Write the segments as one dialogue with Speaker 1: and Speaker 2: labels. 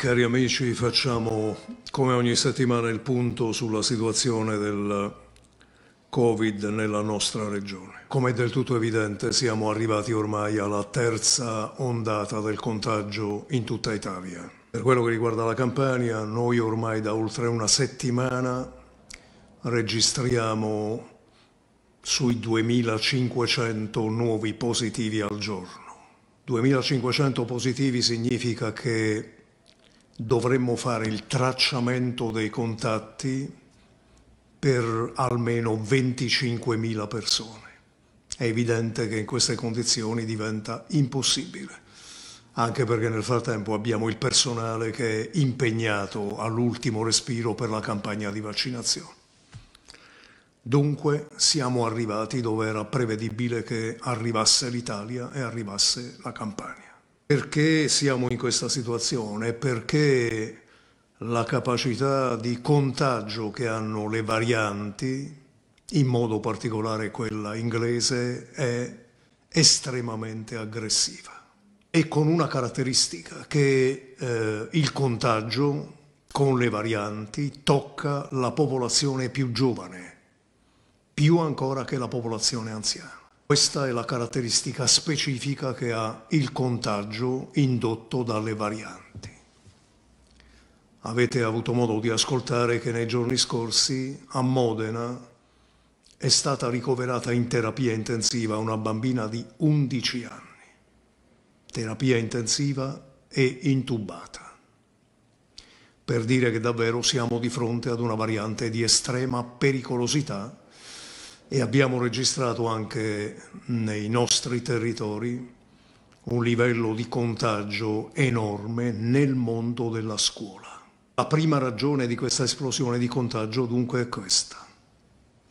Speaker 1: Cari amici, facciamo come ogni settimana il punto sulla situazione del Covid nella nostra regione. Come è del tutto evidente, siamo arrivati ormai alla terza ondata del contagio in tutta Italia. Per quello che riguarda la Campania, noi ormai da oltre una settimana registriamo sui 2500 nuovi positivi al giorno. 2500 positivi significa che dovremmo fare il tracciamento dei contatti per almeno 25.000 persone. È evidente che in queste condizioni diventa impossibile anche perché nel frattempo abbiamo il personale che è impegnato all'ultimo respiro per la campagna di vaccinazione. Dunque siamo arrivati dove era prevedibile che arrivasse l'Italia e arrivasse la Campania perché siamo in questa situazione, perché la capacità di contagio che hanno le varianti, in modo particolare quella inglese, è estremamente aggressiva e con una caratteristica che eh, il contagio con le varianti tocca la popolazione più giovane, più ancora che la popolazione anziana. Questa è la caratteristica specifica che ha il contagio indotto dalle varianti. Avete avuto modo di ascoltare che nei giorni scorsi a Modena è stata ricoverata in terapia intensiva una bambina di 11 anni. Terapia intensiva e intubata. Per dire che davvero siamo di fronte ad una variante di estrema pericolosità e abbiamo registrato anche nei nostri territori un livello di contagio enorme nel mondo della scuola. La prima ragione di questa esplosione di contagio dunque è questa.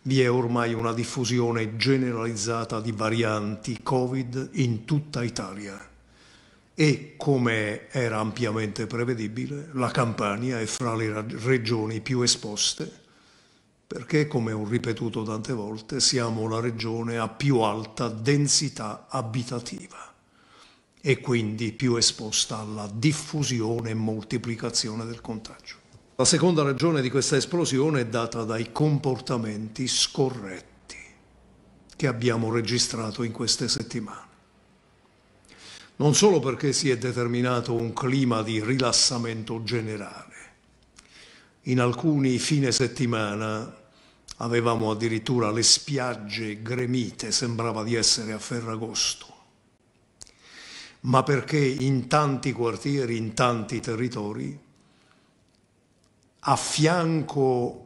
Speaker 1: Vi è ormai una diffusione generalizzata di varianti Covid in tutta Italia e, come era ampiamente prevedibile, la Campania è fra le regioni più esposte perché, come ho ripetuto tante volte, siamo la regione a più alta densità abitativa e quindi più esposta alla diffusione e moltiplicazione del contagio. La seconda ragione di questa esplosione è data dai comportamenti scorretti che abbiamo registrato in queste settimane. Non solo perché si è determinato un clima di rilassamento generale, in alcuni fine settimana Avevamo addirittura le spiagge gremite, sembrava di essere a Ferragosto. Ma perché in tanti quartieri, in tanti territori, a fianco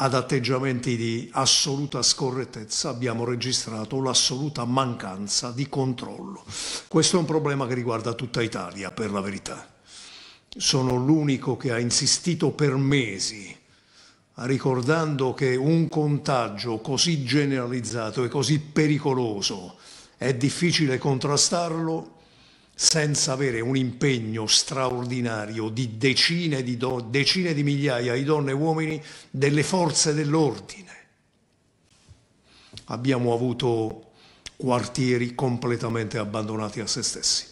Speaker 1: ad atteggiamenti di assoluta scorrettezza abbiamo registrato l'assoluta mancanza di controllo. Questo è un problema che riguarda tutta Italia, per la verità. Sono l'unico che ha insistito per mesi ricordando che un contagio così generalizzato e così pericoloso è difficile contrastarlo senza avere un impegno straordinario di decine di, decine di migliaia di donne e uomini delle forze dell'ordine. Abbiamo avuto quartieri completamente abbandonati a se stessi.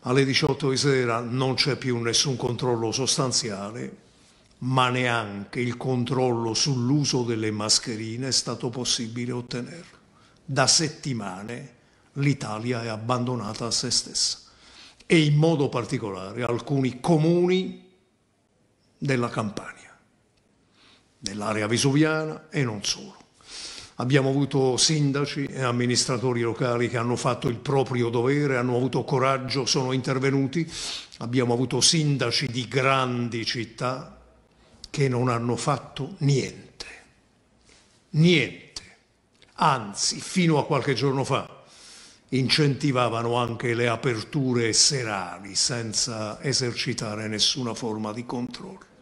Speaker 1: Alle 18 di sera non c'è più nessun controllo sostanziale, ma neanche il controllo sull'uso delle mascherine è stato possibile ottenerlo. Da settimane l'Italia è abbandonata a se stessa e in modo particolare alcuni comuni della Campania, dell'area vesuviana e non solo. Abbiamo avuto sindaci e amministratori locali che hanno fatto il proprio dovere, hanno avuto coraggio, sono intervenuti. Abbiamo avuto sindaci di grandi città che non hanno fatto niente. Niente. Anzi, fino a qualche giorno fa, incentivavano anche le aperture serali senza esercitare nessuna forma di controllo.